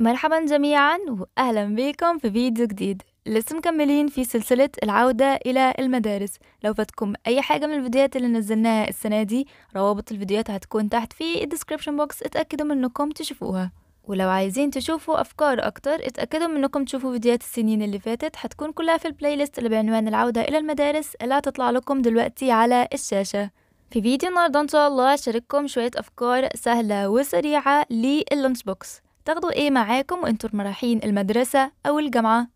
مرحبا جميعا واهلا بكم في فيديو جديد لسه مكملين في سلسلة العودة إلى المدارس لو فاتكم أي حاجة من الفيديوهات اللي نزلناها السنة دي روابط الفيديوهات هتكون تحت في الديسكريبشن بوكس اتأكدوا من أنكم تشوفوها ولو عايزين تشوفوا أفكار أكتر اتأكدوا من أنكم تشوفوا فيديوهات السنين اللي فاتت هتكون كلها في البلاي ليست اللي بعنوان العودة إلى المدارس اللي هتطلع لكم دلوقتي على الشاشة في فيديو النهاردة إن شاء الله هشارككم شوية أفكار سهلة وسريعة لللانش بوكس تاخدوا إيه معاكم وإنتوا رايحين المدرسة أو الجامعة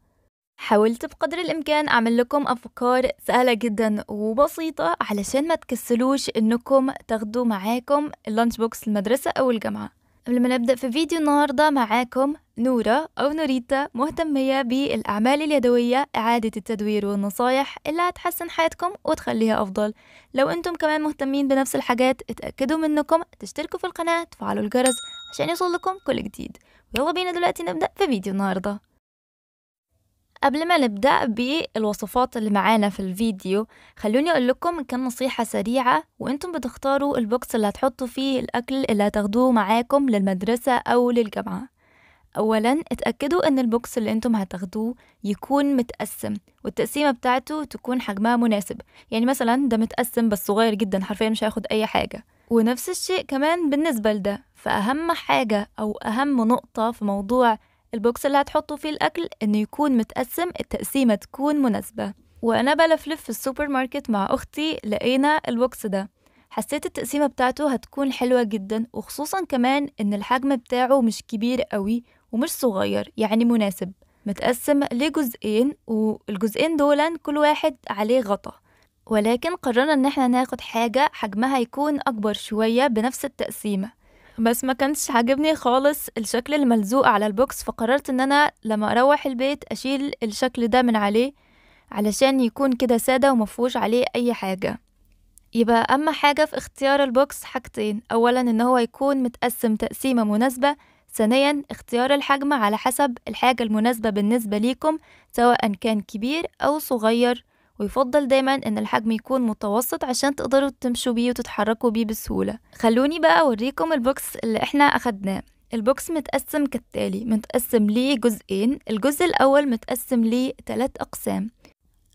حاولت بقدر الإمكان أعمل لكم أفكار سهلة جدا وبسيطة علشان ما تكسلوش إنكم تاخدوا معاكم اللانش بوكس المدرسة أو الجامعة قبل ما نبدأ في فيديو النهاردة معاكم نورة أو نوريتا مهتمية بالأعمال اليدوية إعادة التدوير والنصايح اللي هتحسن حياتكم وتخليها أفضل لو أنتم كمان مهتمين بنفس الحاجات اتأكدوا منكم تشتركوا في القناة تفعلوا الجرس عشان يوصل لكم كل جديد ويلا بينا دلوقتي نبدأ في فيديو النهاردة قبل ما نبدأ بالوصفات اللي معانا في الفيديو خلوني أقول لكم كم نصيحة سريعة وأنتم بتختاروا البوكس اللي هتحطوا فيه الأكل اللي هتاخدوه معاكم للمدرسة أو للجامعة أولا اتأكدوا أن البوكس اللي أنتم هتاخدوه يكون متقسم والتقسيمة بتاعته تكون حجمها مناسب يعني مثلا ده متقسم بس صغير جدا حرفيا مش هياخد أي حاجة ونفس الشيء كمان بالنسبة لده فأهم حاجة أو أهم نقطة في موضوع البوكس اللي هتحطوا فيه الأكل إنه يكون متقسم التقسيمة تكون مناسبة وأنا بلفلف في السوبر ماركت مع أختي لقينا البوكس ده حسيت التقسيمة بتاعته هتكون حلوة جدا وخصوصا كمان إن الحجم بتاعه مش كبير قوي ومش صغير يعني مناسب متقسم لجزئين والجزئين دولا كل واحد عليه غطا ولكن قررنا إن احنا ناخد حاجة حجمها يكون أكبر شوية بنفس التقسيمة بس ما كانش عاجبني خالص الشكل الملزوق على البوكس فقررت ان انا لما اروح البيت اشيل الشكل ده من عليه علشان يكون كده ساده ومفهوش عليه اي حاجه يبقى اهم حاجه في اختيار البوكس حاجتين اولا ان هو يكون متقسم تقسيمه مناسبه ثانيا اختيار الحجم على حسب الحاجه المناسبه بالنسبه ليكم سواء كان كبير او صغير ويفضل دايما ان الحجم يكون متوسط عشان تقدروا تمشوا بيه وتتحركوا بيه بسهولة خلوني بقى اوريكم البوكس اللي احنا اخدناه البوكس متقسم كالتالي متقسم ليه جزئين الجزء الاول متقسم ليه تلات اقسام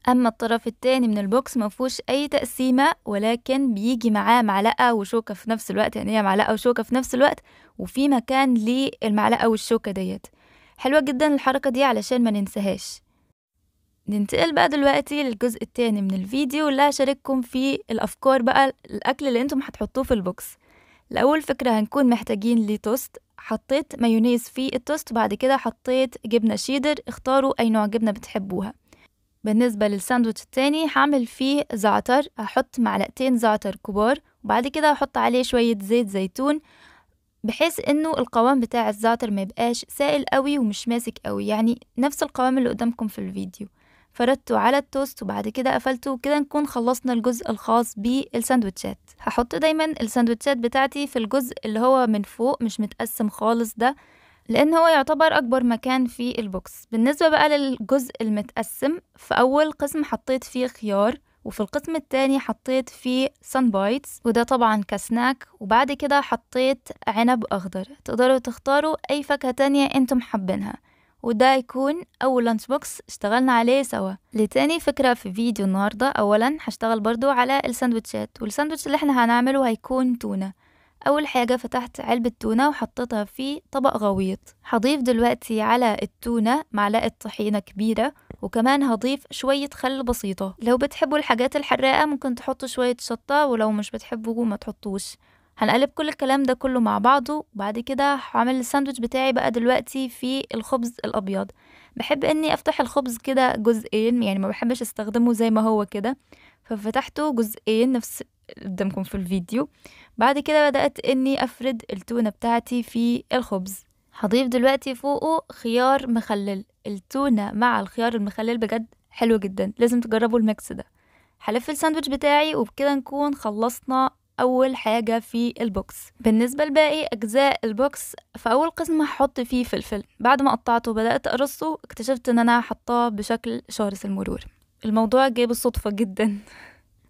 اما الطرف التاني من البوكس ما فيهوش اي تقسيمه ولكن بيجي معاه معلقه وشوكه في نفس الوقت يعني هي معلقه وشوكه في نفس الوقت وفي مكان للمعلقه والشوكه ديت حلوه جدا الحركه دي علشان ما ننساهاش ننتقل بقى دلوقتي للجزء التاني من الفيديو اللي هشارككم فيه الأفكار بقى الأكل اللي انتم هتحطوه في البوكس لأول فكرة هنكون محتاجين ليه توست حطيت مايونيز في التوست وبعد كده حطيت جبنة شيدر اختاروا أي نوع جبنة بتحبوها بالنسبة للساندوتش التاني هعمل فيه زعتر هحط معلقتين زعتر كبار وبعد كده هحط عليه شوية زيت زيتون بحيث انه القوام بتاع الزعتر ما يبقاش سائل قوي ومش ماسك قوي يعني نفس القوام اللي قدامكم في الفيديو فردته على التوست وبعد كده قفلته وكده نكون خلصنا الجزء الخاص بالساندوتشات هحط دايما الساندوتشات بتاعتي في الجزء اللي هو من فوق مش متقسم خالص ده لان هو يعتبر اكبر مكان في البوكس بالنسبة بقى للجزء المتقسم في اول قسم حطيت فيه خيار وفي القسم التاني حطيت فيه سان بايتس وده طبعا كسناك وبعد كده حطيت عنب اخضر تقدروا تختاروا اي فاكهة تانية انتم حابينها وده يكون أول لانش بوكس اشتغلنا عليه سوا لتاني فكرة في فيديو النهاردة أولا هشتغل برضو على الساندوتشات والساندوتش اللي احنا هنعمله هيكون تونة أول حاجة فتحت علبة تونة وحطيتها في طبق غويط هضيف دلوقتي على التونة معلقة طحينة كبيرة وكمان هضيف شوية خل بسيطة لو بتحبوا الحاجات الحراقة ممكن تحطوا شوية شطة ولو مش بتحبوا ما تحطوش هنقلب كل الكلام ده كله مع بعضه وبعد كده هعمل الساندوتش بتاعي بقى دلوقتي في الخبز الابيض بحب اني افتح الخبز كده جزئين يعني ما بحبش استخدمه زي ما هو كده ففتحته جزئين نفس قدامكم في الفيديو بعد كده بدأت اني افرد التونة بتاعتي في الخبز هضيف دلوقتي فوقه خيار مخلل التونة مع الخيار المخلل بجد حلو جدا لازم تجربوا الميكس ده هلف الساندوتش بتاعي وبكده نكون خلصنا أول حاجة في البوكس بالنسبة لباقي أجزاء البوكس في أول قسم هحط فيه فلفل بعد ما قطعته وبدأت أرصه اكتشفت إن أنا حطاه بشكل شرس المرور الموضوع جاي بالصدفة جدا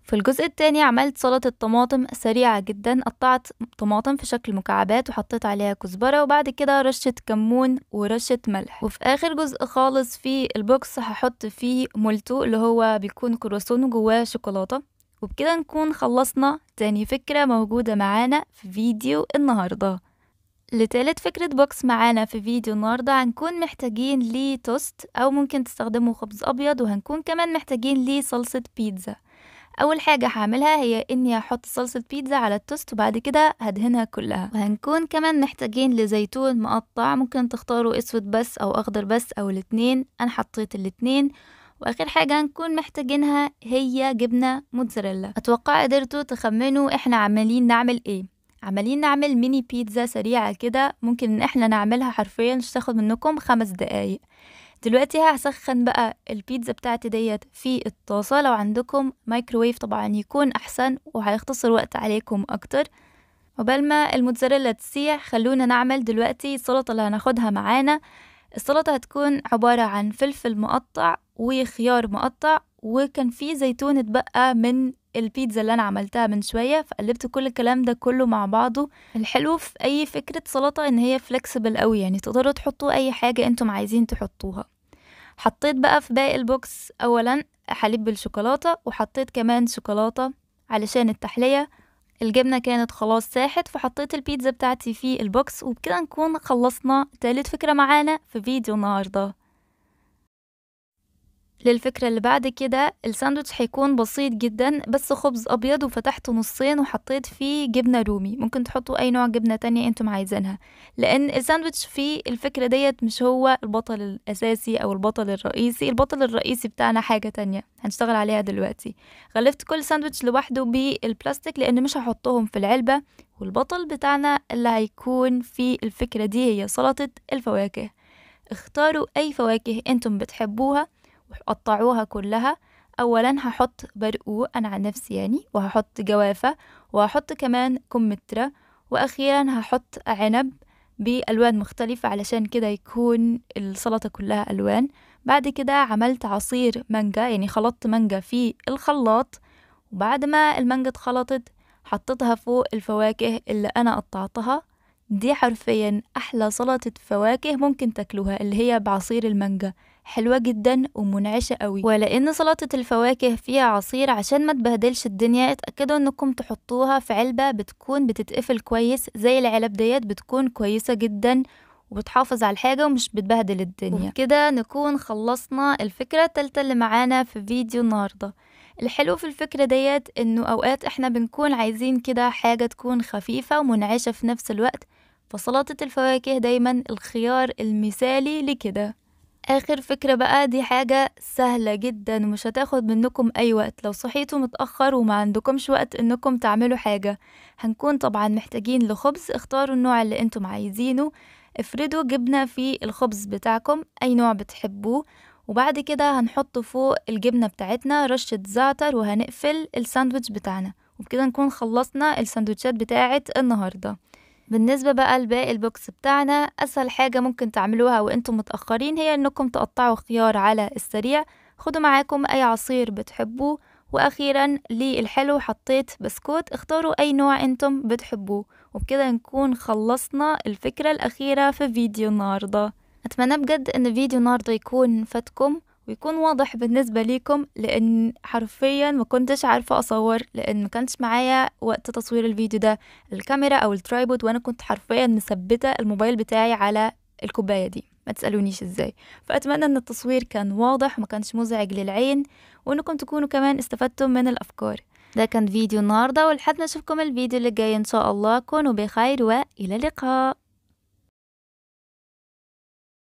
في الجزء التاني عملت سلطة طماطم سريعة جدا قطعت طماطم في شكل مكعبات وحطيت عليها كزبرة وبعد كده رشة كمون ورشة ملح وفي آخر جزء خالص في البوكس هحط فيه مولتو اللي هو بيكون كرواسون جواه شوكولاتة وبكده نكون خلصنا تاني فكرة موجودة معانا في فيديو النهاردة لتالت فكرة بوكس معانا في فيديو النهاردة هنكون محتاجين ليه توست أو ممكن تستخدموا خبز أبيض وهنكون كمان محتاجين ليه صلصة بيتزا أول حاجة هعملها هي إني أحط صلصة بيتزا على التوست وبعد كده هدهنها كلها وهنكون كمان محتاجين لزيتون مقطع ممكن تختاروا أسود بس أو أخضر بس أو الاتنين أنا حطيت الاتنين واخر حاجه هنكون محتاجينها هي جبنه موتزاريلا اتوقع قدرتوا تخمنوا احنا عمالين نعمل ايه عمالين نعمل ميني بيتزا سريعه كده ممكن ان احنا نعملها حرفيا مش تاخد منكم خمس دقايق دلوقتي هسخن بقى البيتزا بتاعتي ديت في الطاسه لو عندكم مايكروويف طبعا يكون احسن وهيختصر وقت عليكم اكتر وبالما ما الموتزاريلا تسيح خلونا نعمل دلوقتي السلطه اللي هناخدها معانا السلطة هتكون عبارة عن فلفل مقطع وخيار مقطع وكان في زيتون اتبقى من البيتزا اللي انا عملتها من شويه فقلبت كل الكلام ده كله مع بعضه الحلو في اي فكره سلطه ان هي فلكسبل قوي يعني تقدروا تحطوا اي حاجه انتم عايزين تحطوها حطيت بقى في باقي البوكس اولا حليب بالشوكولاته وحطيت كمان شوكولاته علشان التحليه الجبنة كانت خلاص ساحت فحطيت البيتزا بتاعتي في البوكس وبكده نكون خلصنا تالت فكرة معانا في فيديو النهاردة للفكرة اللي بعد كده الساندوتش هيكون بسيط جدا بس خبز أبيض وفتحته نصين وحطيت فيه جبنة رومي ممكن تحطوا أي نوع جبنة تانية أنتم عايزينها لأن الساندوتش فيه الفكرة ديت مش هو البطل الأساسي أو البطل الرئيسي البطل الرئيسي بتاعنا حاجة تانية هنشتغل عليها دلوقتي غلفت كل ساندوتش لوحده بالبلاستيك لأن مش هحطهم في العلبة والبطل بتاعنا اللي هيكون في الفكرة دي هي سلطة الفواكه اختاروا أي فواكه أنتم بتحبوها قطعوها كلها اولا هحط برقوق انا عن نفسي يعني وهحط جوافه وهحط كمان كمثرى واخيرا هحط عنب بالوان مختلفه علشان كده يكون السلطه كلها الوان بعد كده عملت عصير مانجا يعني خلطت مانجا في الخلاط وبعد ما المانجا اتخلطت حطيتها فوق الفواكه اللي انا قطعتها دي حرفيا أحلى سلطة فواكه ممكن تاكلوها اللي هي بعصير المانجا حلوة جدا ومنعشة قوي ولأن سلطة الفواكه فيها عصير عشان ما تبهدلش الدنيا اتأكدوا انكم تحطوها في علبة بتكون بتتقفل كويس زي العلب ديت بتكون كويسة جدا وبتحافظ على الحاجة ومش بتبهدل الدنيا كده نكون خلصنا الفكرة التالتة اللي معانا في فيديو النهاردة الحلو في الفكرة ديت انه اوقات احنا بنكون عايزين كده حاجة تكون خفيفة ومنعشة في نفس الوقت فسلطة الفواكه دايما الخيار المثالي لكده آخر فكرة بقى دي حاجة سهلة جدا ومش هتاخد منكم أي وقت لو صحيتوا متأخر وما عندكمش وقت إنكم تعملوا حاجة هنكون طبعا محتاجين لخبز اختاروا النوع اللي انتم عايزينه افردوا جبنة في الخبز بتاعكم أي نوع بتحبوه وبعد كده هنحط فوق الجبنة بتاعتنا رشة زعتر وهنقفل الساندوتش بتاعنا وبكده نكون خلصنا الساندوتشات بتاعة النهاردة بالنسبة بقى لباقي البوكس بتاعنا أسهل حاجة ممكن تعملوها وإنتم متأخرين هي إنكم تقطعوا خيار على السريع خدوا معاكم أي عصير بتحبوه وأخيرا للحلو حطيت بسكوت اختاروا أي نوع أنتم بتحبوه وبكده نكون خلصنا الفكرة الأخيرة في فيديو النهاردة أتمنى بجد أن فيديو النهاردة يكون فاتكم ويكون واضح بالنسبة ليكم لأن حرفيا ما كنتش عارفة أصور لأن ما كانش معايا وقت تصوير الفيديو ده الكاميرا أو الترايبود وأنا كنت حرفيا مثبتة الموبايل بتاعي على الكوباية دي ما تسألونيش ازاي فأتمنى ان التصوير كان واضح وما كانش مزعج للعين وانكم تكونوا كمان استفدتم من الأفكار ده كان فيديو النهاردة ولحد نشوفكم الفيديو اللي جاي ان شاء الله كونوا بخير والى اللقاء